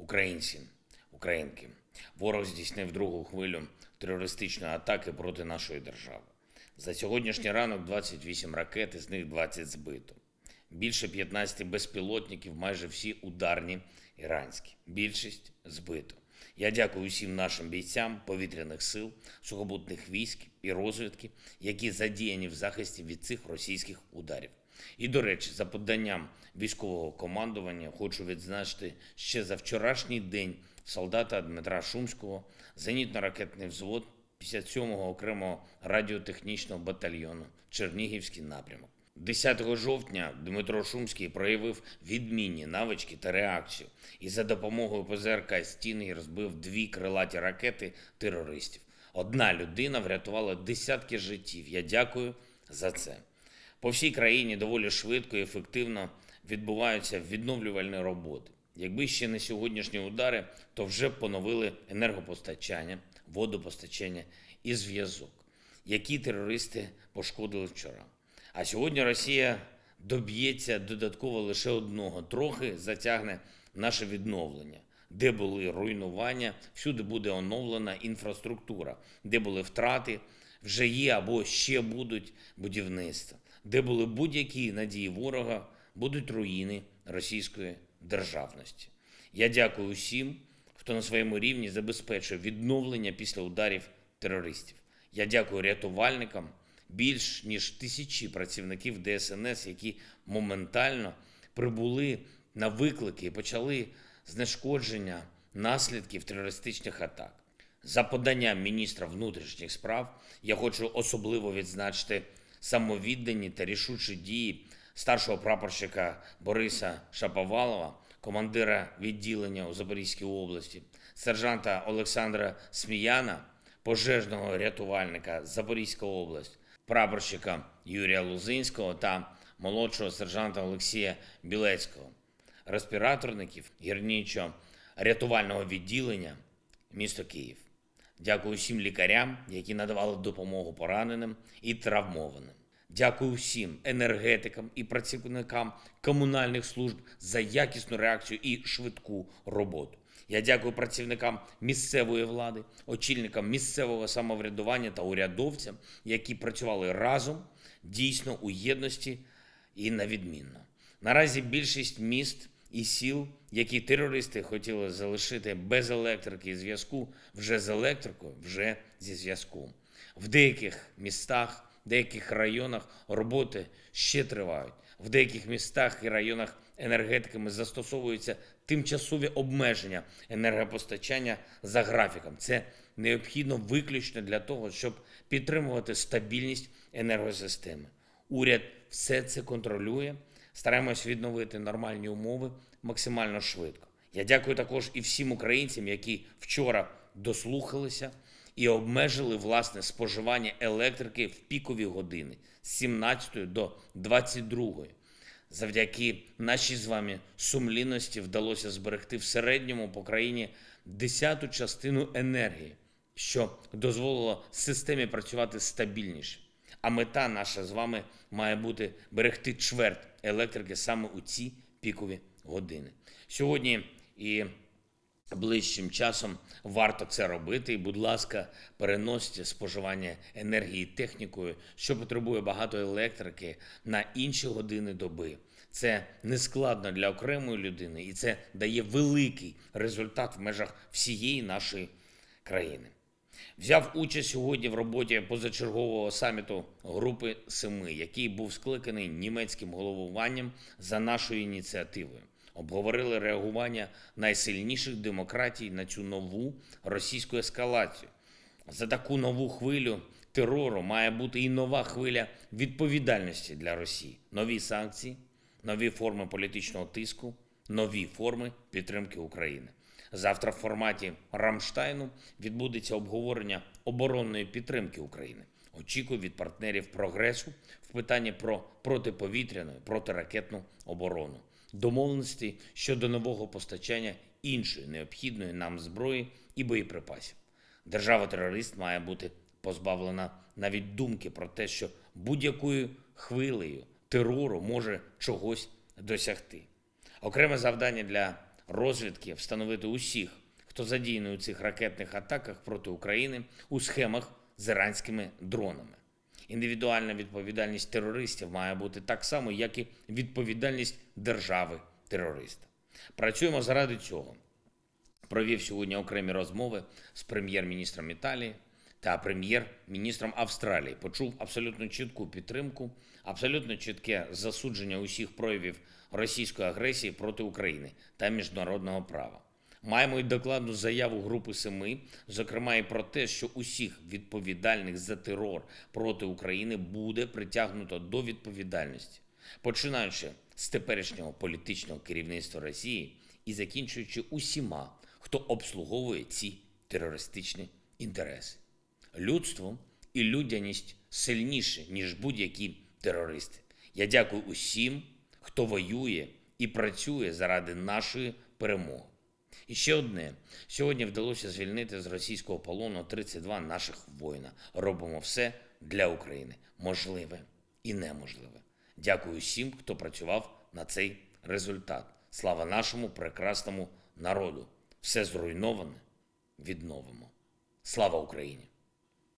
Українці, українки, ворог здійснив другу хвилю терористичної атаки проти нашої держави. За сьогоднішній ранок 28 ракет, з них 20 збито. Більше 15 безпілотників, майже всі ударні іранські. Більшість збито. Я дякую усім нашим бійцям повітряних сил, сухобутних військ і розвідки, які задіяні в захисті від цих російських ударів. І, до речі, за поданням військового командування хочу відзначити ще за вчорашній день солдата Дмитра Шумського, зенітно-ракетний взвод 57-го окремого радіотехнічного батальйону Чернігівський напрямок. 10 жовтня Дмитро Шумський проявив відмінні навички та реакцію і за допомогою ПЗРК стіни розбив дві крилаті ракети терористів. Одна людина врятувала десятки життів. Я дякую за це. По всій країні доволі швидко і ефективно відбуваються відновлювальні роботи. Якби ще не сьогоднішні удари, то вже поновили енергопостачання, водопостачання і зв'язок, які терористи пошкодили вчора. А сьогодні Росія доб'ється додатково лише одного: трохи затягне наше відновлення. Де були руйнування, всюди буде оновлена інфраструктура, де були втрати, вже є або ще будуть будівництва де були будь-які надії ворога, будуть руїни російської державності. Я дякую усім, хто на своєму рівні забезпечує відновлення після ударів терористів. Я дякую рятувальникам більш ніж тисячі працівників ДСНС, які моментально прибули на виклики і почали знешкодження наслідків терористичних атак. За поданням міністра внутрішніх справ я хочу особливо відзначити самовіддані та рішучі дії старшого прапорщика Бориса Шаповалова, командира відділення у Запорізькій області, сержанта Олександра Сміяна, пожежного рятувальника Запорізька область, прапорщика Юрія Лузинського та молодшого сержанта Олексія Білецького, респіраторників гірнічо рятувального відділення місто Київ. Дякую всім лікарям, які надавали допомогу пораненим і травмованим. Дякую всім енергетикам і працівникам комунальних служб за якісну реакцію і швидку роботу. Я дякую працівникам місцевої влади, очільникам місцевого самоврядування та урядовцям, які працювали разом дійсно у єдності і на відмінно. Наразі більшість міст і сіл, які терористи хотіли залишити без електрики і зв'язку, вже з електрикою, вже зі зв'язку. В деяких містах, деяких районах роботи ще тривають. В деяких містах і районах енергетиками застосовуються тимчасові обмеження енергопостачання за графіком. Це необхідно виключно для того, щоб підтримувати стабільність енергосистеми. Уряд все це контролює стараємось відновити нормальні умови максимально швидко. Я дякую також і всім українцям, які вчора дослухалися і обмежили власне споживання електрики в пікові години з 17 до 22. Завдяки нашій з вами сумлінності вдалося зберегти в середньому по країні десяту частину енергії, що дозволило системі працювати стабільніше. А мета наша з вами має бути берегти чверть електрики саме у ці пікові години. Сьогодні і ближчим часом варто це робити. І, будь ласка, переносьте споживання енергії технікою, що потребує багато електрики на інші години доби. Це нескладно для окремої людини, і це дає великий результат в межах всієї нашої країни. Взяв участь сьогодні в роботі позачергового саміту Групи Семи, який був скликаний німецьким головуванням за нашою ініціативою. Обговорили реагування найсильніших демократій на цю нову російську ескалацію. За таку нову хвилю терору має бути і нова хвиля відповідальності для Росії: нові санкції, нові форми політичного тиску, нові форми підтримки України. Завтра в форматі Рамштайну відбудеться обговорення оборонної підтримки України. Очікую від партнерів прогресу в питанні про протиповітряну протиракетну оборону, домовленості щодо нового постачання іншої необхідної нам зброї і боєприпасів. Держава-терорист має бути позбавлена навіть думки про те, що будь-якою хвилею терору може чогось досягти. Окреме завдання для розвідки встановити усіх, хто задіяний у цих ракетних атаках проти України у схемах з іранськими дронами. Індивідуальна відповідальність терористів має бути так само, як і відповідальність держави терориста. Працюємо заради цього. Провів сьогодні окремі розмови з прем'єр-міністром Італії та прем'єр-міністром Австралії почув абсолютно чітку підтримку, абсолютно чітке засудження усіх проявів російської агресії проти України та міжнародного права. Маємо і докладну заяву Групи Семи, зокрема і про те, що усіх відповідальних за терор проти України буде притягнуто до відповідальності, починаючи з теперішнього політичного керівництва Росії і закінчуючи усіма, хто обслуговує ці терористичні інтереси людство і людяність сильніше, ніж будь-які терористи. Я дякую усім, хто воює і працює заради нашої перемоги. І ще одне: сьогодні вдалося звільнити з російського полону 32 наших воїна. Робимо все для України можливе і неможливе. Дякую всім, хто працював на цей результат. Слава нашому прекрасному народу! Все зруйноване відновимо. Слава Україні!